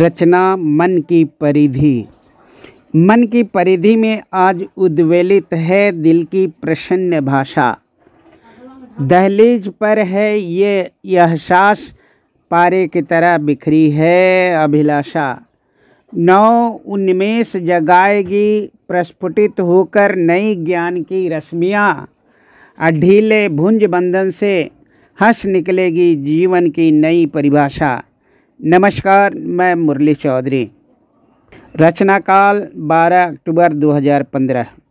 रचना मन की परिधि मन की परिधि में आज उद्वेलित है दिल की प्रसन्न भाषा दहलीज पर है ये एहसास पारे की तरह बिखरी है अभिलाषा नौ उन्मेष जगाएगी प्रस्फुटित होकर नई ज्ञान की रश्मियाँ अढीले भुंज बंधन से हंस निकलेगी जीवन की नई परिभाषा नमस्कार मैं मुरली चौधरी रचनाकाल 12 अक्टूबर 2015